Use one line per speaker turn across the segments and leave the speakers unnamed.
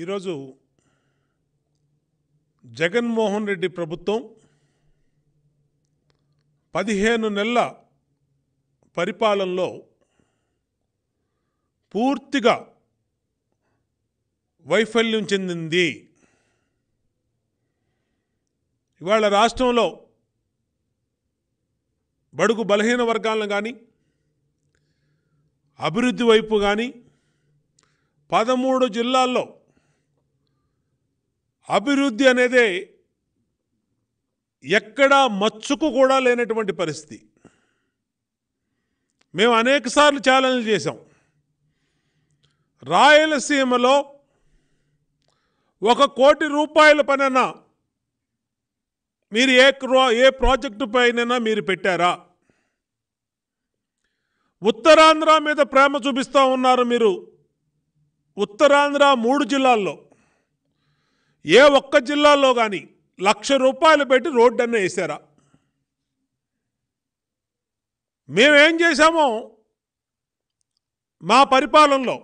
ఈరోజు జగన్మోహన్ రెడ్డి ప్రభుత్వం పదిహేను నెలల పరిపాలనలో పూర్తిగా వైఫల్యం చెందింది ఇవాళ రాష్ట్రంలో బడుగు బలహీన వర్గాలను కానీ అభివృద్ధి వైపు కానీ పదమూడు జిల్లాల్లో అభివృద్ధి అనేది ఎక్కడా మచ్చుకు కూడా లేనటువంటి పరిస్థితి మేము అనేకసార్లు ఛాలెంజ్ చేశాం రాయలసీమలో ఒక కోటి రూపాయల పనైనా మీరు ఏ ఏ ప్రాజెక్టు పైనైనా మీరు పెట్టారా ఉత్తరాంధ్ర మీద ప్రేమ చూపిస్తూ ఉన్నారు మీరు ఉత్తరాంధ్ర మూడు జిల్లాల్లో ఏ ఒక్క జిల్లాలో కానీ లక్ష రూపాయలు పెట్టి రోడ్డు అన్న వేసారా మేమేం చేశామో మా పరిపాలనలో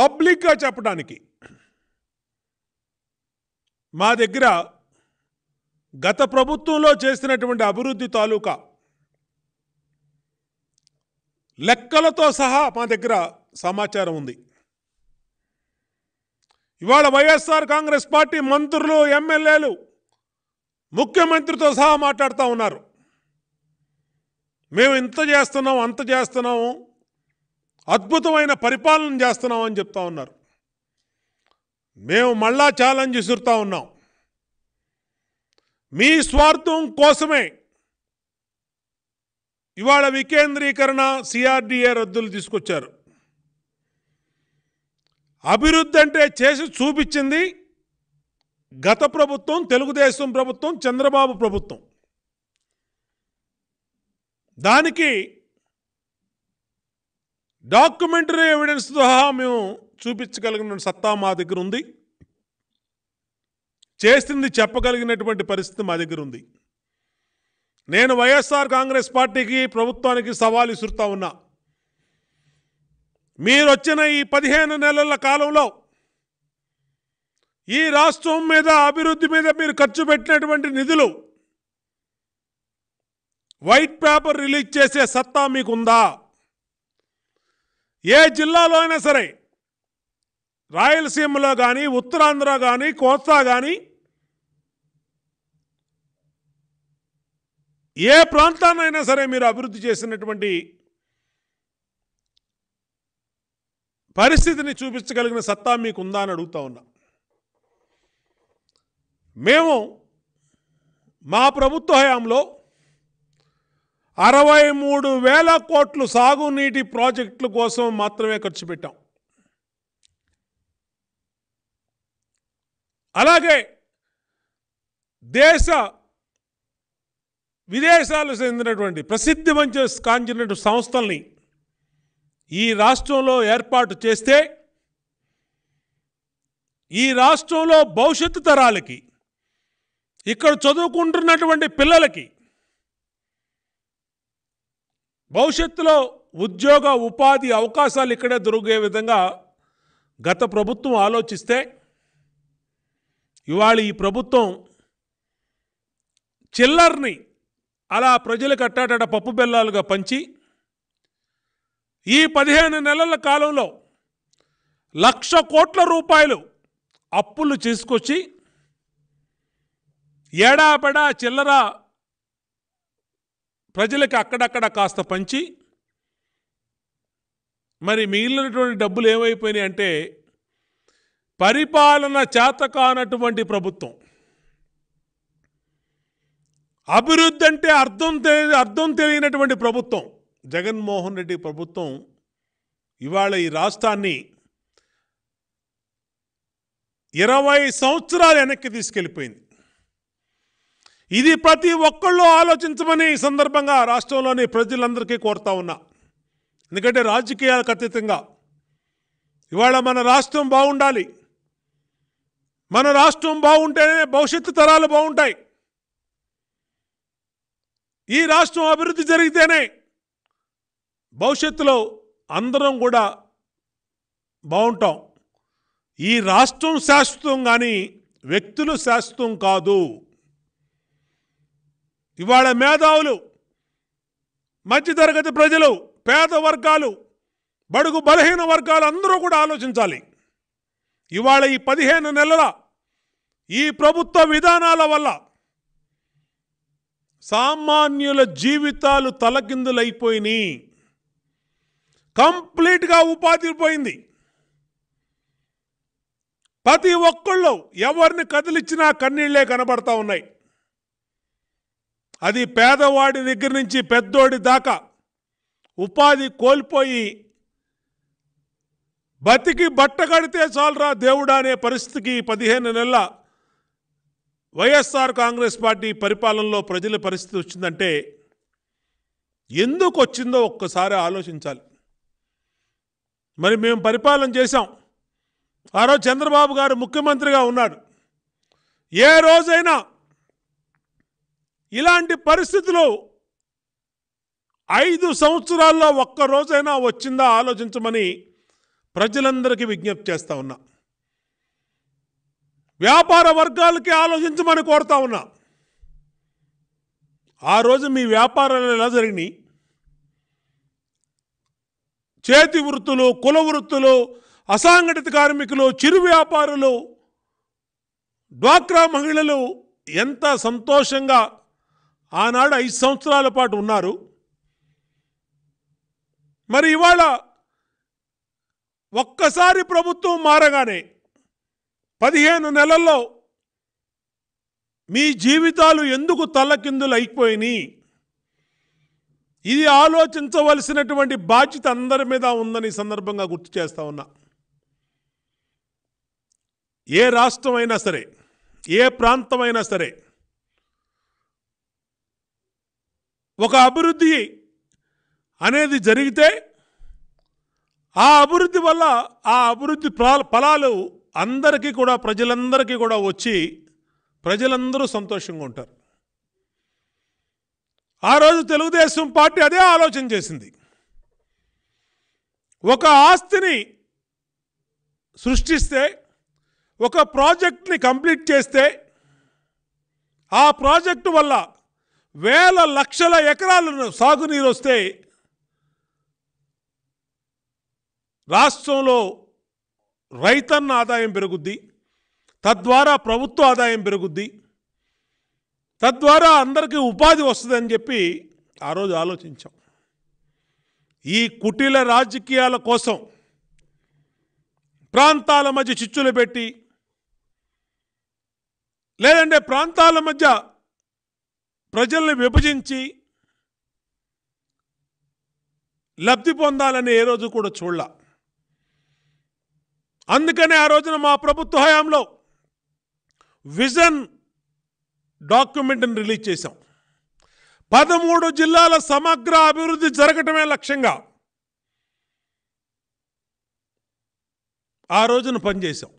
పబ్లిక్గా చెప్పడానికి మా దగ్గర గత ప్రభుత్వంలో చేసినటువంటి అభివృద్ధి తాలూకా లెక్కలతో సహా మా దగ్గర సమాచారం ఉంది ఇవాళ వైఎస్ఆర్ కాంగ్రెస్ పార్టీ మంత్రులు ఎమ్మెల్యేలు ముఖ్యమంత్రితో సహా మాట్లాడుతూ ఉన్నారు మేము ఇంత చేస్తున్నాం అంత చేస్తున్నాము అద్భుతమైన పరిపాలన చేస్తున్నాం అని చెప్తా ఉన్నారు మేము మళ్ళా ఛాలెంజ్ విసురుతా ఉన్నాం మీ స్వార్థం కోసమే ఇవాళ వికేంద్రీకరణ సిఆర్డిఏ రద్దులు తీసుకొచ్చారు అభివృద్ధి అంటే చేసి చూపించింది గత ప్రభుత్వం తెలుగుదేశం ప్రభుత్వం చంద్రబాబు ప్రభుత్వం దానికి డాక్యుమెంటరీ ఎవిడెన్స్ సహా మేము చూపించగలిగిన సత్తా మా దగ్గర ఉంది చేసింది చెప్పగలిగినటువంటి పరిస్థితి మా దగ్గర ఉంది నేను వైఎస్ఆర్ కాంగ్రెస్ పార్టీకి ప్రభుత్వానికి సవాలు ఇసురుతా ఉన్నా మీరు వచ్చిన ఈ పదిహేను నెలల కాలంలో ఈ రాష్ట్రం మీద అభివృద్ధి మీద మీరు ఖర్చు పెట్టినటువంటి నిధులు వైట్ పేపర్ రిలీజ్ చేసే సత్తా మీకుందా ఏ జిల్లాలో అయినా సరే రాయలసీమలో కానీ ఉత్తరాంధ్ర కానీ కోస్తా కానీ ఏ ప్రాంతాన్నైనా సరే మీరు అభివృద్ధి చేసినటువంటి పరిస్థితిని చూపించగలిగిన సత్తా మీకు ఉందా అని అడుగుతా ఉన్నా మేము మా ప్రభుత్వ హయాంలో అరవై మూడు వేల కోట్లు సాగునీటి ప్రాజెక్టుల కోసం మాత్రమే ఖర్చు పెట్టాం అలాగే దేశ విదేశాలు చెందినటువంటి ప్రసిద్ధి మంచి కాంచినటువంటి సంస్థల్ని ఈ రాష్ట్రంలో ఏర్పాటు చేస్తే ఈ రాష్ట్రంలో భవిష్యత్తు తరాలకి ఇక్కడ చదువుకుంటున్నటువంటి పిల్లలకి భవిష్యత్తులో ఉద్యోగ ఉపాధి అవకాశాలు ఇక్కడే దొరికే విధంగా గత ప్రభుత్వం ఆలోచిస్తే ఇవాళ ఈ ప్రభుత్వం చిల్లర్ని అలా ప్రజలకు అట్టాటట పప్పు బెల్లాలుగా పంచి ఈ పదిహేను నెలల కాలంలో లక్ష కోట్ల రూపాయలు అప్పులు చేసుకొచ్చి ఏడాపెడా చిల్లర ప్రజలకి అక్కడక్కడ కాస్త పంచి మరి మిగిలినటువంటి డబ్బులు ఏమైపోయినాయి అంటే పరిపాలన చేత కానటువంటి ప్రభుత్వం అభివృద్ధి అంటే అర్థం తెలియ అర్థం తెలియనటువంటి ప్రభుత్వం జగన్మోహన్ రెడ్డి ప్రభుత్వం ఇవాళ ఈ రాష్ట్రాన్ని ఇరవై సంవత్సరాలు వెనక్కి తీసుకెళ్ళిపోయింది ఇది ప్రతి ఒక్కళ్ళు ఆలోచించమని ఈ సందర్భంగా రాష్ట్రంలోని ప్రజలందరికీ కోరుతా ఉన్నా ఎందుకంటే రాజకీయాలకు అతీతంగా ఇవాళ మన రాష్ట్రం బాగుండాలి మన రాష్ట్రం బాగుంటేనే భవిష్యత్తు తరాలు బాగుంటాయి ఈ రాష్ట్రం అభివృద్ధి జరిగితేనే భవిష్యత్తులో అందరం కూడా బాగుంటాం ఈ రాష్ట్రం శాశ్వతం కానీ వ్యక్తులు శాశ్వతం కాదు ఇవాళ మేధావులు మధ్యతరగతి ప్రజలు పేద వర్గాలు బడుగు బలహీన వర్గాలు అందరూ కూడా ఆలోచించాలి ఇవాళ ఈ పదిహేను నెలల ఈ ప్రభుత్వ విధానాల వల్ల సామాన్యుల జీవితాలు తలకిందులైపోయినాయి కంప్లీట్గా ఉపాధి పోయింది ప్రతి ఒక్కళ్ళు ఎవరిని కదిలిచ్చినా కన్నీళ్లే కనబడతా ఉన్నాయి అది పేదవాడి దగ్గర నుంచి పెద్దోడి దాకా ఉపాధి కోల్పోయి బతికి బట్ట కడితే చాలరా దేవుడా అనే పరిస్థితికి పదిహేను నెలల వైఎస్ఆర్ కాంగ్రెస్ పార్టీ పరిపాలనలో ప్రజల పరిస్థితి వచ్చిందంటే ఎందుకు వచ్చిందో ఒక్కసారి ఆలోచించాలి మరి మేము పరిపాలన చేశాం ఆ రోజు చంద్రబాబు గారు ముఖ్యమంత్రిగా ఉన్నాడు ఏ రోజైనా ఇలాంటి పరిస్థితులు ఐదు సంవత్సరాల్లో ఒక్క రోజైనా వచ్చిందా ఆలోచించమని ప్రజలందరికీ విజ్ఞప్తి చేస్తూ ఉన్నా వ్యాపార వర్గాలకి ఆలోచించమని కోరుతా ఉన్నా ఆ రోజు మీ వ్యాపారాలు ఎలా జరిగినాయి చేతి వృత్తులు కుల వృత్తులు అసాంఘటిత కార్మికులు చిరు వ్యాపారులు డ్వాక్రా మహిళలు ఎంత సంతోషంగా ఆనాడు ఐదు సంవత్సరాల పాటు ఉన్నారు మరి ఇవాళ ఒక్కసారి ప్రభుత్వం మారగానే పదిహేను నెలల్లో మీ జీవితాలు ఎందుకు తల్లకిందులు అయిపోయినాయి ఇది ఆలోచించవలసినటువంటి బాధ్యత అందరి మీద ఉందని సందర్భంగా గుర్తు చేస్తా ఉన్నా ఏ రాష్ట్రం అయినా సరే ఏ ప్రాంతమైనా సరే ఒక అభివృద్ధి అనేది జరిగితే ఆ అభివృద్ధి వల్ల ఆ అభివృద్ధి ఫలాలు అందరికీ కూడా ప్రజలందరికీ కూడా వచ్చి ప్రజలందరూ సంతోషంగా ఉంటారు ఆ రోజు తెలుగుదేశం పార్టీ అదే ఆలోచన చేసింది ఒక ఆస్తిని సృష్టిస్తే ఒక ప్రాజెక్ట్ని కంప్లీట్ చేస్తే ఆ ప్రాజెక్టు వల్ల వేల లక్షల ఎకరాలు సాగునీరు వస్తే రాష్ట్రంలో రైతన్న ఆదాయం పెరుగుద్ది తద్వారా ప్రభుత్వ ఆదాయం పెరుగుద్ది తద్వారా అందరికీ ఉపాధి వస్తుందని చెప్పి ఆ రోజు ఆలోచించాం ఈ కుటిల రాజకీయాల కోసం ప్రాంతాల మధ్య చిచ్చులు పెట్టి లేదంటే ప్రాంతాల మధ్య ప్రజల్ని విభజించి లబ్ధి పొందాలని ఏ రోజు కూడా చూడాల అందుకనే ఆ రోజున మా ప్రభుత్వ హయాంలో విజన్ డాక్యుమెంట్ని రిలీజ్ చేశాం పదమూడు జిల్లాల సమగ్ర అభివృద్ధి జరగటమే లక్ష్యంగా ఆ రోజున పనిచేశాం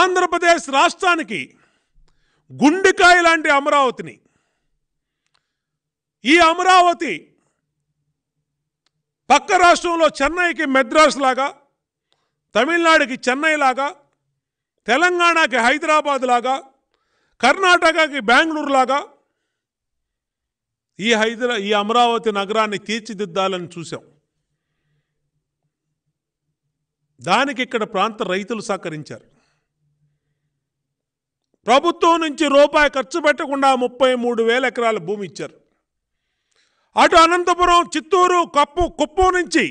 ఆంధ్రప్రదేశ్ రాష్ట్రానికి గుండెకాయ లాంటి అమరావతిని ఈ అమరావతి పక్క రాష్ట్రంలో చెన్నైకి మెద్రాస్ లాగా తమిళనాడుకి చెన్నై లాగా తెలంగాణకి హైదరాబాద్ లాగా కర్ణాటకకి బెంగళూరు లాగా ఈ హైదరా ఈ అమరావతి నగరాన్ని తీర్చిదిద్దాలని చూసాం దానికి ఇక్కడ ప్రాంత రైతులు సహకరించారు ప్రభుత్వం నుంచి రూపాయి ఖర్చు పెట్టకుండా ముప్పై మూడు వేల ఎకరాల భూమి ఇచ్చారు అటు అనంతపురం చిత్తూరు కప్పు కుప్పం నుంచి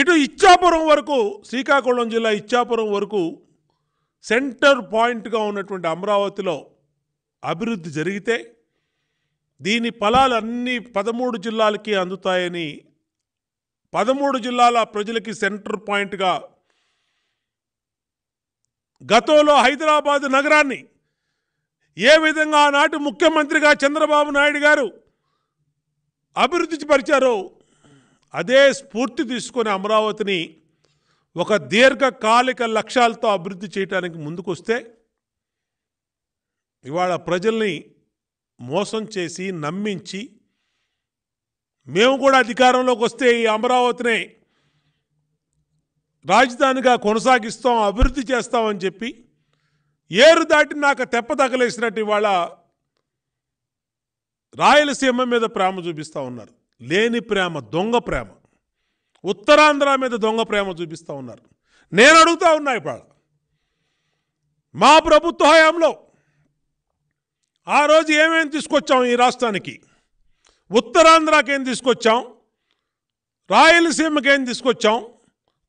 ఇటు ఇచ్చాపురం వరకు శ్రీకాకుళం జిల్లా ఇచ్చాపురం వరకు సెంటర్ పాయింట్గా ఉన్నటువంటి అమరావతిలో అభివృద్ధి జరిగితే దీని ఫలాలు అన్ని పదమూడు జిల్లాలకి అందుతాయని పదమూడు జిల్లాల ప్రజలకి సెంటర్ పాయింట్గా గతంలో హైదరాబాద్ నగరాన్ని ఏ విధంగా ఆనాటి ముఖ్యమంత్రిగా చంద్రబాబు నాయుడు గారు అభివృద్ధి పరిచారో అదే స్ఫూర్తి తీసుకొని అమరావతిని ఒక దీర్ఘకాలిక లక్ష్యాలతో అభివృద్ధి చేయడానికి ముందుకొస్తే ఇవాళ ప్రజల్ని మోసం చేసి నమ్మించి మేము కూడా అధికారంలోకి వస్తే ఈ అమరావతిని రాజధానిగా కొనసాగిస్తాం అభివృద్ధి చేస్తామని చెప్పి ఏరు దాటి నాకు తెప్ప తగలేసినట్టు ఇవాళ రాయలసీమ మీద ప్రేమ చూపిస్తూ ఉన్నారు లేని ప్రేమ దొంగ ప్రేమ ఉత్తరాంధ్ర మీద దొంగ ప్రేమ చూపిస్తూ ఉన్నారు నేను అడుగుతూ ఉన్నా ఇప్పుడు మా ప్రభుత్వ హయాంలో ఆ రోజు ఏమేమి తీసుకొచ్చాం ఈ రాష్ట్రానికి ఉత్తరాంధ్రకి ఏం తీసుకొచ్చాం రాయలసీమకి ఏం తీసుకొచ్చాం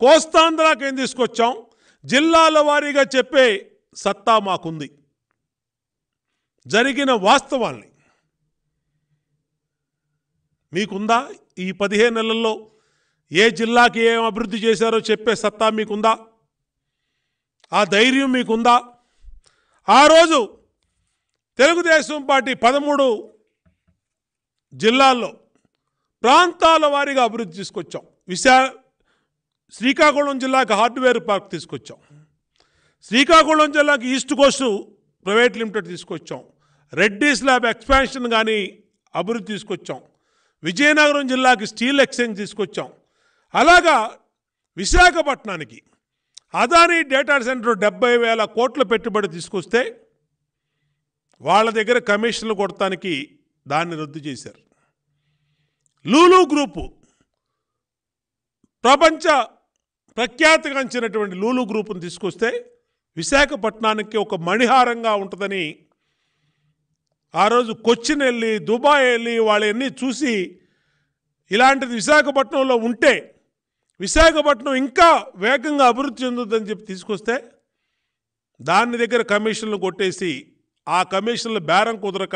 కోస్తాంధ్రాకి ఏం తీసుకొచ్చాం జిల్లాల వారీగా చెప్పే సత్తా మాకుంది జరిగిన వాస్తవాల్ని మీకుందా ఈ పదిహేను నెలల్లో ఏ జిల్లాకి ఏం అభివృద్ధి చేశారో చెప్పే సత్తా మీకుందా ఆ ధైర్యం మీకుందా ఆ రోజు తెలుగుదేశం పార్టీ పదమూడు జిల్లాల్లో ప్రాంతాల వారీగా అభివృద్ధి తీసుకొచ్చాం విశా శ్రీకాకుళం జిల్లాకి హార్డ్వేర్ పార్క్ తీసుకొచ్చాం శ్రీకాకుళం జిల్లాకి ఈస్ట్ కోస్ట్ ప్రైవేట్ లిమిటెడ్ తీసుకొచ్చాం రెడ్డి స్లాబ్ ఎక్స్పాన్షన్ కానీ అభివృద్ధి తీసుకొచ్చాం విజయనగరం జిల్లాకి స్టీల్ ఎక్స్చేంజ్ తీసుకొచ్చాం అలాగా విశాఖపట్నానికి అదానీ డేటా సెంటర్ డెబ్బై వేల కోట్ల పెట్టుబడి తీసుకొస్తే వాళ్ళ దగ్గర కమిషన్లు కొట్టడానికి దాన్ని రద్దు చేశారు లూలు గ్రూపు ప్రపంచ ప్రఖ్యాతిగాంచినటువంటి లూలు గ్రూపును తీసుకొస్తే విశాఖపట్నానికి ఒక మణిహారంగా ఉంటుందని ఆ రోజు కొచ్చిన్ వెళ్ళి దుబాయ్ వెళ్ళి వాళ్ళన్నీ చూసి ఇలాంటిది విశాఖపట్నంలో ఉంటే విశాఖపట్నం ఇంకా వేగంగా అభివృద్ధి చెందుతుందని చెప్పి తీసుకొస్తే దాని దగ్గర కమిషన్లు కొట్టేసి ఆ కమిషన్ల బేరం కుదరక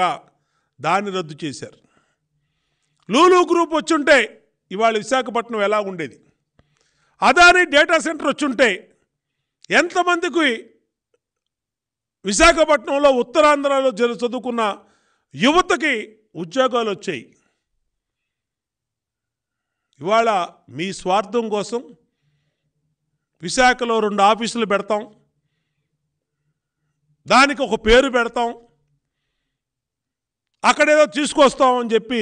దాన్ని రద్దు చేశారు లూలూ గ్రూప్ వచ్చుంటే ఇవాళ విశాఖపట్నం ఎలా ఉండేది అదాని డేటా సెంటర్ వచ్చుంటే ఎంతమందికి విశాఖపట్నంలో ఉత్తరాంధ్రలో చదువుకున్న యువతకి ఉద్యోగాలు వచ్చాయి ఇవాళ మీ స్వార్థం కోసం విశాఖలో రెండు ఆఫీసులు పెడతాం దానికి ఒక పేరు పెడతాం అక్కడేదో తీసుకొస్తామని చెప్పి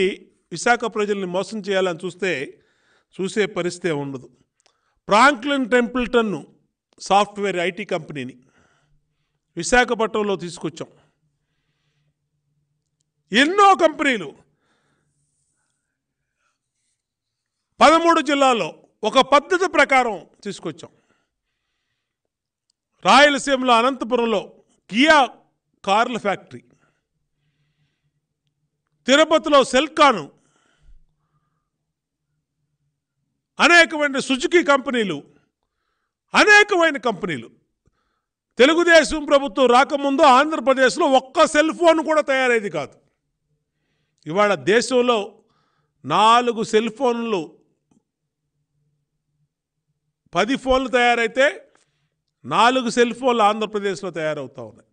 విశాఖ ప్రజల్ని మోసం చేయాలని చూస్తే చూసే పరిస్థితి ఉండదు ఫ్రాంక్లిన్ టెంపుల్టన్ సాఫ్ట్వేర్ ఐటీ కంపెనీని విశాఖపట్నంలో తీసుకొచ్చాం ఎన్నో కంపెనీలు పదమూడు జిల్లాల్లో ఒక పద్ధతి ప్రకారం తీసుకొచ్చాం రాయలసీమలో అనంతపురంలో కియా కార్ల ఫ్యాక్టరీ తిరుపతిలో సెల్కాను అనేకమైన సుజుకి కంపెనీలు అనేకమైన కంపెనీలు తెలుగుదేశం ప్రభుత్వం రాకముందు ఆంధ్రప్రదేశ్లో ఒక్క సెల్ ఫోన్ కూడా తయారయ్యేది కాదు ఇవాళ దేశంలో నాలుగు సెల్ ఫోన్లు పది ఫోన్లు తయారైతే నాలుగు సెల్ ఫోన్లు ఆంధ్రప్రదేశ్లో తయారవుతూ ఉన్నాయి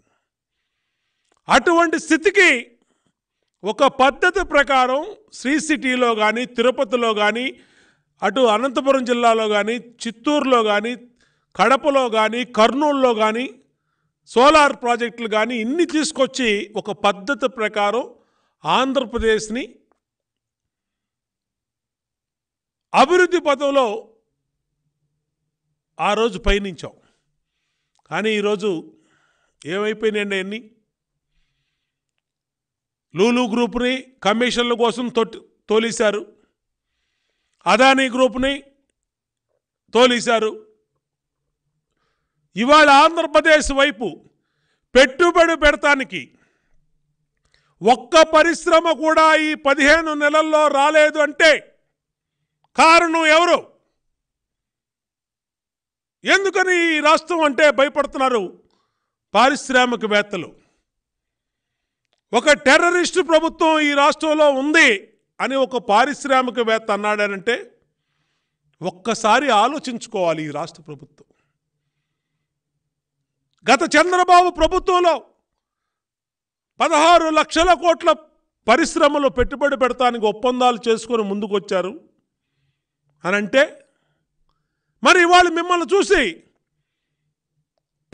అటువంటి స్థితికి ఒక పద్ధతి ప్రకారం శ్రీ సిటీలో కానీ తిరుపతిలో కానీ అటు అనంతపురం జిల్లాలో కానీ చిత్తూరులో కానీ కడపలో కానీ కర్నూలులో కానీ సోలార్ ప్రాజెక్టులు కానీ ఇన్ని తీసుకొచ్చి ఒక పద్ధతి ప్రకారం ఆంధ్రప్రదేశ్ని అభివృద్ధి పథంలో ఆ రోజు పయనించాం కానీ ఈరోజు ఏమైపోయినాయండి అన్ని లూలు గ్రూప్ని కమిషన్ల కోసం తొట్టి తోలేశారు అదానీ గ్రూప్ని తోలేశారు ఇవాళ ఆంధ్రప్రదేశ్ వైపు పెట్టుబడి పెడతానికి ఒక్క పరిశ్రమ కూడా ఈ పదిహేను నెలల్లో రాలేదు అంటే కారణం ఎవరు ఎందుకని ఈ రాష్ట్రం అంటే భయపడుతున్నారు పారిశ్రామికవేత్తలు ఒక టెర్రరిస్టు ప్రభుత్వం ఈ రాష్ట్రంలో ఉంది అని ఒక పారిశ్రామికవేత్త అన్నాడనంటే ఒక్కసారి ఆలోచించుకోవాలి ఈ రాష్ట్ర ప్రభుత్వం గత చంద్రబాబు ప్రభుత్వంలో పదహారు లక్షల కోట్ల పరిశ్రమలు పెట్టుబడి పెడతానికి ఒప్పందాలు చేసుకొని ముందుకొచ్చారు అనంటే మరి వాళ్ళు మిమ్మల్ని చూసి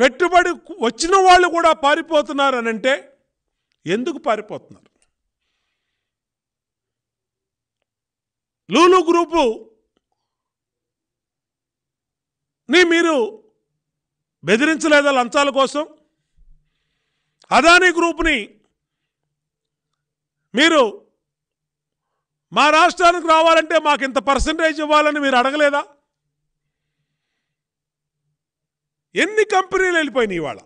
పెట్టుబడి వచ్చిన వాళ్ళు కూడా పారిపోతున్నారు అని అంటే ఎందుకు పారిపోతున్నారు లూలు గ్రూపు ని మీరు బెదిరించలేదా లంచాల కోసం అదానీ గ్రూప్ని మీరు మా రాష్ట్రానికి రావాలంటే మాకు ఇంత పర్సంటేజ్ ఇవ్వాలని మీరు అడగలేదా ఎన్ని కంపెనీలు వెళ్ళిపోయినాయి ఇవాళ